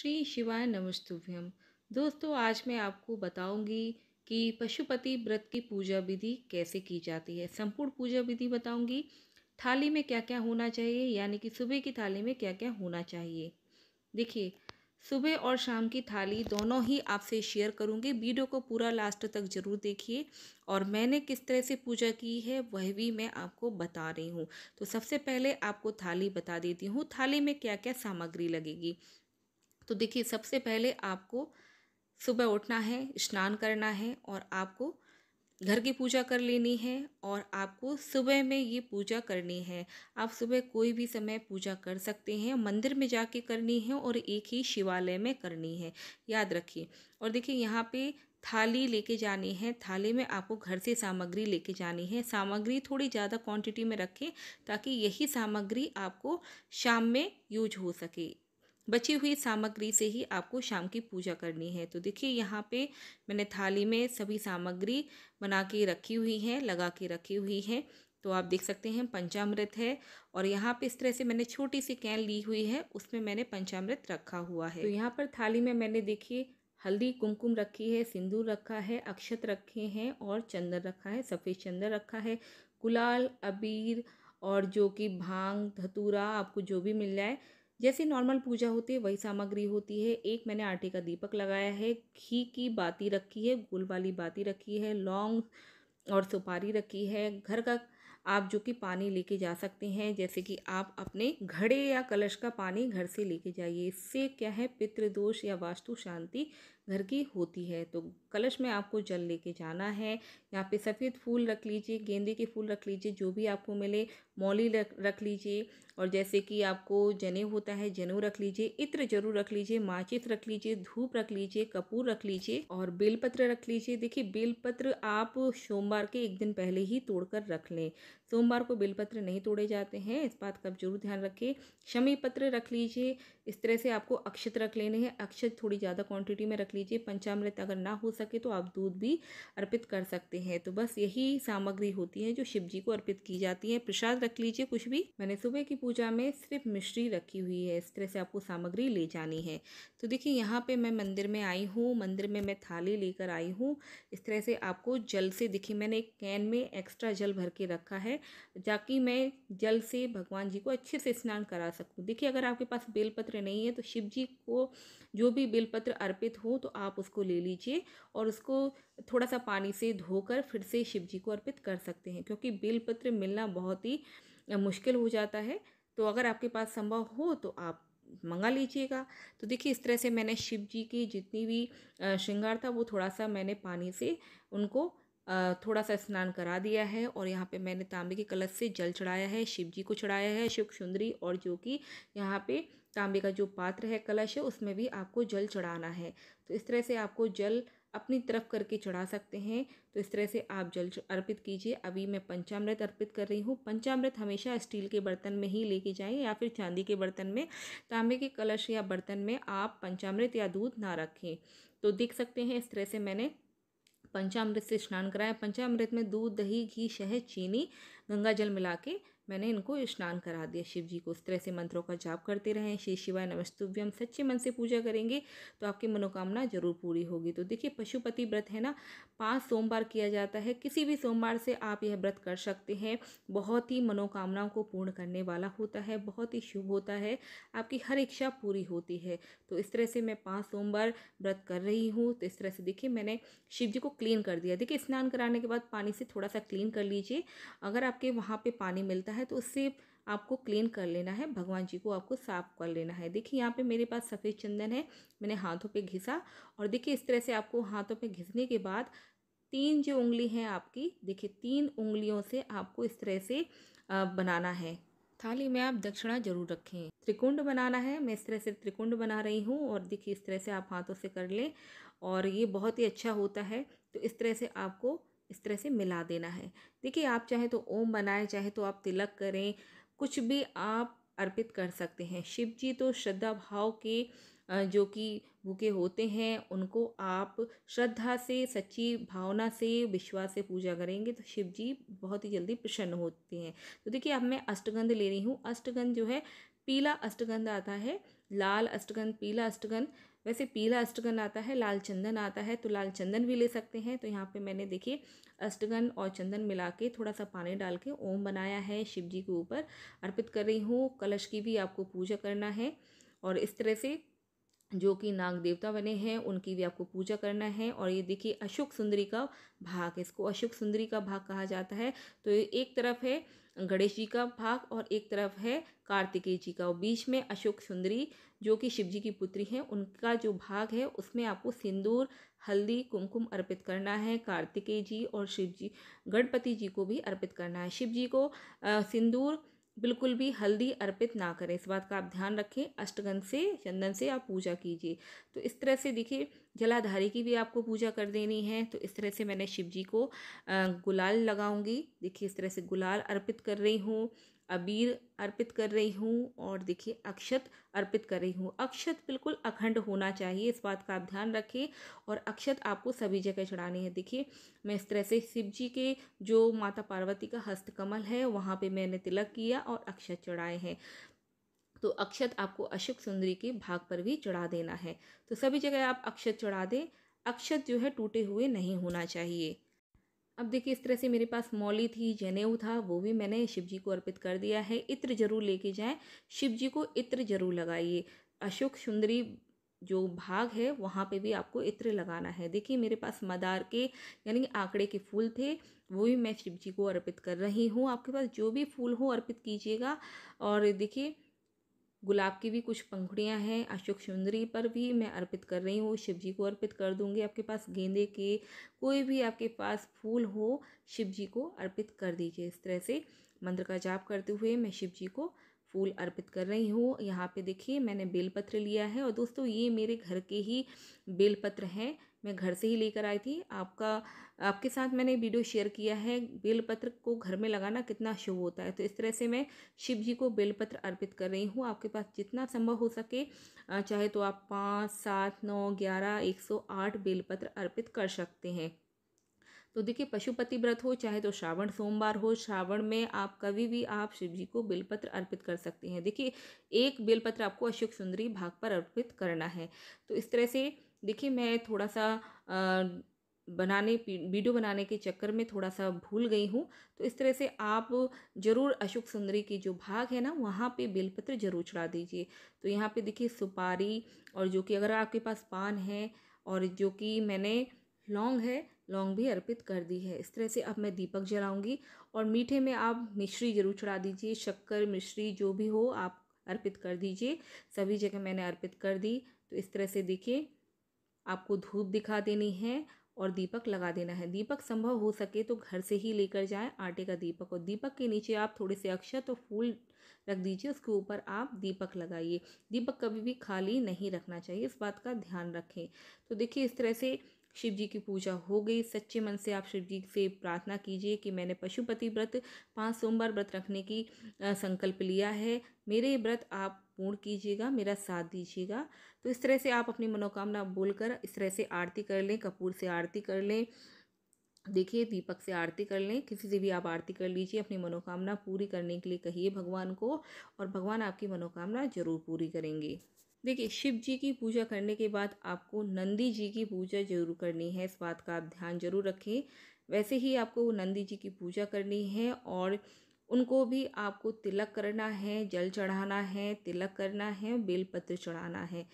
श्री शिवाय नमस्तुभ्यम दोस्तों आज मैं आपको बताऊंगी कि पशुपति व्रत की पूजा विधि कैसे की जाती है संपूर्ण पूजा विधि बताऊंगी थाली में क्या क्या होना चाहिए यानी कि सुबह की थाली में क्या क्या होना चाहिए देखिए सुबह और शाम की थाली दोनों ही आपसे शेयर करूंगी वीडियो को पूरा लास्ट तक ज़रूर देखिए और मैंने किस तरह से पूजा की है वह भी मैं आपको बता रही हूँ तो सबसे पहले आपको थाली बता देती हूँ थाली में क्या क्या सामग्री लगेगी तो देखिए सबसे पहले आपको सुबह उठना है स्नान करना है और आपको घर की पूजा कर लेनी है और आपको सुबह में ये पूजा करनी है आप सुबह कोई भी समय पूजा कर सकते हैं मंदिर में जाके करनी है और एक ही शिवालय में करनी है याद रखिए और देखिए यहाँ पे थाली लेके जानी है थाली में आपको घर से सामग्री लेके जानी है सामग्री थोड़ी ज़्यादा क्वांटिटी में रखें ताकि यही सामग्री आपको शाम में यूज हो सके बची हुई सामग्री से ही आपको शाम की पूजा करनी है तो देखिए यहाँ पे मैंने थाली में सभी सामग्री बना के रखी हुई है लगा के रखी हुई है तो आप देख सकते हैं पंचामृत है और यहाँ पे इस तरह से मैंने छोटी सी कैन ली हुई है उसमें मैंने पंचामृत रखा हुआ है तो यहाँ पर थाली में मैंने देखिए हल्दी कुमकुम रखी है सिंदूर रखा है अक्षत रखे हैं और चंदन रखा है सफ़ेद चंदन रखा है गुलाल अबीर और जो कि भांग धतूरा आपको जो भी मिल जाए जैसी नॉर्मल पूजा होती है वही सामग्री होती है एक मैंने आटे का दीपक लगाया है घी की बाती रखी है गुल वाली बाती रखी है लौंग और सुपारी रखी है घर का आप जो कि पानी लेके जा सकते हैं जैसे कि आप अपने घड़े या कलश का पानी घर से लेके जाइए इससे क्या है पितृदोष या वास्तु शांति घर की होती है तो कलश में आपको जल लेके जाना है यहाँ पे सफ़ेद फूल रख लीजिए गेंदे के फूल रख लीजिए जो भी आपको मिले मौली रख रख लीजिए और जैसे कि आपको जने होता है जनेऊ रख लीजिए इत्र जरूर रख लीजिए माचिस रख लीजिए धूप रख लीजिए कपूर रख लीजिए और बेलपत्र रख लीजिए देखिए बेलपत्र आप सोमवार के एक दिन पहले ही तोड़कर रख लें सोमवार को बेलपत्र नहीं तोड़े जाते हैं इस बात का जरूर ध्यान रखें शमी पत्र रख लीजिए इस तरह से आपको अक्षत रख लेने हैं अक्षत थोड़ी ज़्यादा क्वांटिटी में रख लीजिए पंचामृत अगर ना हो सके तो आप दूध भी अर्पित कर सकते हैं तो बस यही सामग्री होती है जो शिव जी को अर्पित की जाती है प्रसाद रख लीजिए कुछ भी मैंने सुबह की पूजा में सिर्फ मिश्री रखी हुई है इस तरह से आपको सामग्री ले जानी है तो देखिए यहाँ पे मैं मंदिर में आई हूँ मंदिर में मैं थाली लेकर आई हूँ इस तरह से आपको जल से देखिए मैंने एक कैन में एक्स्ट्रा जल भर के रखा है ताकि मैं जल से भगवान जी को अच्छे से स्नान करा सकूँ देखिए अगर आपके पास बेलपत्र नहीं है तो शिव जी को जो भी बेलपत्र अर्पित हो तो आप उसको ले लीजिए और उसको थोड़ा सा पानी से धोकर फिर से शिव जी को अर्पित कर सकते हैं क्योंकि बेलपत्र मिलना बहुत ही मुश्किल हो जाता है तो अगर आपके पास संभव हो तो आप मंगा लीजिएगा तो देखिए इस तरह से मैंने शिव जी की जितनी भी श्रृंगार था वो थोड़ा सा मैंने पानी से उनको थोड़ा सा स्नान करा दिया है और यहाँ पे मैंने तांबे के कलश से जल चढ़ाया है शिव जी को चढ़ाया है शिव सुंदरी और जो कि यहाँ पे तांबे का जो पात्र है कलश है उसमें भी आपको जल चढ़ाना है तो इस तरह से आपको जल अपनी तरफ करके चढ़ा सकते हैं तो इस तरह से आप जल अर्पित कीजिए अभी मैं पंचामृत अर्पित कर रही हूँ पंचामृत हमेशा स्टील के बर्तन में ही लेके जाएँ या फिर चांदी के बर्तन में तांबे के कलश या बर्तन में आप पंचामृत या दूध ना रखें तो देख सकते हैं इस तरह से मैंने पंचामृत से स्नान कराएं पंचामृत में दूध दही घी शहद चीनी गंगा जल मिला के मैंने इनको स्नान करा दिया शिव जी को उस तरह से मंत्रों का जाप करते रहें श्री शिवाय हम सच्चे मन से पूजा करेंगे तो आपकी मनोकामना जरूर पूरी होगी तो देखिए पशुपति व्रत है ना पाँच सोमवार किया जाता है किसी भी सोमवार से आप यह व्रत कर सकते हैं बहुत ही मनोकामनाओं को पूर्ण करने वाला होता है बहुत ही शुभ होता है आपकी हर इच्छा पूरी होती है तो इस तरह से मैं पाँच सोमवार व्रत कर रही हूँ तो इस तरह से देखिए मैंने शिव जी को क्लीन कर दिया देखिए स्नान कराने के बाद पानी से थोड़ा सा क्लीन कर लीजिए अगर आपके वहाँ पर पानी मिलता है है तो उससे आपको क्लीन कर लेना है भगवान जी को आपको साफ कर लेना है देखिए यहाँ पे मेरे पास सफ़ेद चंदन है मैंने हाथों पे घिसा और देखिए इस तरह से आपको हाथों पे घिसने के बाद तीन जो उंगली है आपकी देखिए तीन उंगलियों से आपको इस तरह से बनाना है थाली में आप दक्षिणा जरूर रखें त्रिकुंड बनाना है मैं इस तरह से त्रिकुंड बना रही हूँ और देखिए इस तरह से आप हाथों से कर लें और ये बहुत ही अच्छा होता है तो इस तरह से आपको इस तरह से मिला देना है देखिए आप चाहे तो ओम बनाए चाहे तो आप तिलक करें कुछ भी आप अर्पित कर सकते हैं शिव जी तो श्रद्धा भाव के जो कि भूखे होते हैं उनको आप श्रद्धा से सच्ची भावना से विश्वास से पूजा करेंगे तो शिव जी बहुत ही जल्दी प्रसन्न होते हैं तो देखिए अब मैं अष्टगंध ले रही हूँ अष्टगंध जो है पीला अष्टगंध आता है लाल अष्टगंध पीला अष्टगंध वैसे पीला अष्टगन आता है लाल चंदन आता है तो लाल चंदन भी ले सकते हैं तो यहाँ पे मैंने देखिए अष्टगन और चंदन मिला के थोड़ा सा पानी डाल के ओम बनाया है शिव जी के ऊपर अर्पित कर रही हूँ कलश की भी आपको पूजा करना है और इस तरह से जो कि नाग देवता बने हैं उनकी भी आपको पूजा करना है और ये देखिए अशोक सुंदरी का भाग इसको अशोक सुंदरी का भाग कहा जाता है तो ये एक तरफ है गणेश जी का भाग और एक तरफ है कार्तिकेय जी का और बीच में अशोक सुंदरी जो कि शिव जी की पुत्री हैं उनका जो भाग है उसमें आपको सिंदूर हल्दी कुमकुम अर्पित करना है कार्तिकेय जी और शिव जी गणपति जी को भी अर्पित करना है शिव जी को सिंदूर बिल्कुल भी हल्दी अर्पित ना करें इस बात का आप ध्यान रखें अष्टगन से चंदन से आप पूजा कीजिए तो इस तरह से देखिए जलाधारी की भी आपको पूजा कर देनी है तो इस तरह से मैंने शिव जी को गुलाल लगाऊंगी देखिए इस तरह से गुलाल अर्पित कर रही हूँ अबीर अर्पित कर रही हूँ और देखिए अक्षत अर्पित कर रही हूँ अक्षत बिल्कुल अखंड होना चाहिए इस बात का आप ध्यान रखें और अक्षत आपको सभी जगह चढ़ाने हैं देखिए मैं इस तरह से शिव जी के जो माता पार्वती का हस्तकमल है वहाँ पे मैंने तिलक किया और अक्षत चढ़ाए हैं तो अक्षत आपको अशुक सुंदरी के भाग पर भी चढ़ा देना है तो सभी जगह आप अक्षत चढ़ा दें अक्षत जो है टूटे हुए नहीं होना चाहिए अब देखिए इस तरह से मेरे पास मौली थी जनेऊ था वो भी मैंने शिव जी को अर्पित कर दिया है इत्र जरूर लेके जाएं शिव जी को इत्र जरूर लगाइए अशोक सुंदरी जो भाग है वहाँ पे भी आपको इत्र लगाना है देखिए मेरे पास मदार के यानी आंकड़े के फूल थे वो भी मैं शिव जी को अर्पित कर रही हूँ आपके पास जो भी फूल हो अर्पित कीजिएगा और देखिए गुलाब की भी कुछ पंखुड़ियाँ हैं अशोक सुंदरी पर भी मैं अर्पित कर रही हूँ शिव जी को अर्पित कर दूँगी आपके पास गेंदे के कोई भी आपके पास फूल हो शिव जी को अर्पित कर दीजिए इस तरह से मंत्र का जाप करते हुए मैं शिव जी को फूल अर्पित कर रही हूँ यहाँ पे देखिए मैंने बेलपत्र लिया है और दोस्तों ये मेरे घर के ही बेलपत्र हैं मैं घर से ही लेकर आई थी आपका आपके साथ मैंने वीडियो शेयर किया है बेलपत्र को घर में लगाना कितना शुभ होता है तो इस तरह से मैं शिव जी को बेलपत्र अर्पित कर रही हूँ आपके पास जितना संभव हो सके चाहे तो आप पाँच सात नौ ग्यारह एक सौ आठ बेलपत्र अर्पित कर सकते हैं तो देखिए पशुपति व्रत हो चाहे तो श्रावण सोमवार हो श्रावण में आप कभी भी आप शिव जी को बेलपत्र अर्पित कर सकते हैं देखिए एक बेलपत्र आपको अशोक सुंदरी भाग पर अर्पित करना है तो इस तरह से देखिए मैं थोड़ा सा बनाने वीडियो बनाने के चक्कर में थोड़ा सा भूल गई हूँ तो इस तरह से आप ज़रूर अशोक सुंदरी के जो भाग है ना वहाँ पे बेलपत्र ज़रूर चढ़ा दीजिए तो यहाँ पे देखिए सुपारी और जो कि अगर आपके पास पान है और जो कि मैंने लौंग है लौंग भी अर्पित कर दी है इस तरह से अब मैं दीपक जलाऊंगी और मीठे में आप मिश्री ज़रूर चढ़ा दीजिए शक्कर मिश्री जो भी हो आप अर्पित कर दीजिए सभी जगह मैंने अर्पित कर दी तो इस तरह से देखिए आपको धूप दिखा देनी है और दीपक लगा देना है दीपक संभव हो सके तो घर से ही लेकर जाएं आटे का दीपक और दीपक के नीचे आप थोड़े से अक्षत और फूल रख दीजिए उसके ऊपर आप दीपक लगाइए दीपक कभी भी खाली नहीं रखना चाहिए इस बात का ध्यान रखें तो देखिए इस तरह से शिव जी की पूजा हो गई सच्चे मन से आप शिव जी से प्रार्थना कीजिए कि मैंने पशुपति व्रत पाँच सोमवार व्रत रखने की संकल्प लिया है मेरे व्रत आप पूर्ण कीजिएगा मेरा साथ दीजिएगा तो इस तरह से आप अपनी मनोकामना बोलकर इस तरह से आरती कर लें कपूर से आरती कर लें देखिए दीपक से आरती कर लें किसी से भी आप आरती कर लीजिए अपनी मनोकामना पूरी करने के लिए कहिए भगवान को और भगवान आपकी मनोकामना ज़रूर पूरी करेंगे देखिए शिव जी की पूजा करने के बाद आपको नंदी जी की पूजा जरूर करनी है इस बात का आप ध्यान जरूर रखें वैसे ही आपको नंदी जी की पूजा करनी है और उनको भी आपको तिलक करना है जल चढ़ाना है तिलक करना है बेलपत्र चढ़ाना है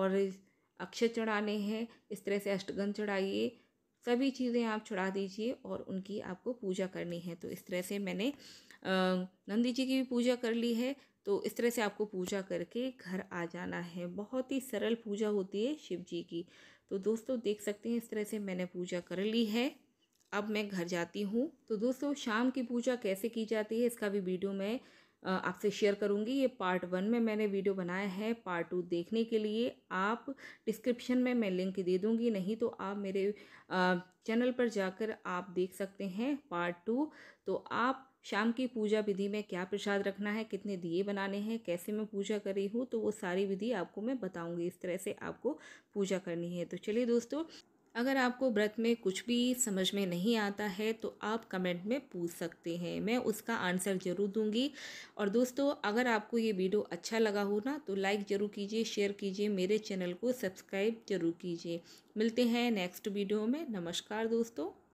और अक्षत चढ़ाने हैं इस तरह से अष्टगन चढ़ाइए सभी चीज़ें आप चढ़ा दीजिए और उनकी आपको पूजा करनी है तो इस तरह से मैंने नंदी जी की भी पूजा कर ली है तो इस तरह से आपको पूजा करके घर आ जाना है बहुत ही सरल पूजा होती है शिव जी की तो दोस्तों देख सकते हैं इस तरह से मैंने पूजा कर ली है अब मैं घर जाती हूँ तो दोस्तों शाम की पूजा कैसे की जाती है इसका भी वीडियो मैं आपसे शेयर करूँगी ये पार्ट वन में मैंने वीडियो बनाया है पार्ट टू देखने के लिए आप डिस्क्रिप्शन में मैं लिंक दे दूँगी नहीं तो आप मेरे चैनल पर जाकर आप देख सकते हैं पार्ट टू तो आप शाम की पूजा विधि में क्या प्रसाद रखना है कितने दिए बनाने हैं कैसे मैं पूजा कर रही हूँ तो वो सारी विधि आपको मैं बताऊँगी इस तरह से आपको पूजा करनी है तो चलिए दोस्तों अगर आपको व्रत में कुछ भी समझ में नहीं आता है तो आप कमेंट में पूछ सकते हैं मैं उसका आंसर ज़रूर दूंगी और दोस्तों अगर आपको ये वीडियो अच्छा लगा हो ना तो लाइक ज़रूर कीजिए शेयर कीजिए मेरे चैनल को सब्सक्राइब ज़रूर कीजिए मिलते हैं नेक्स्ट वीडियो में नमस्कार दोस्तों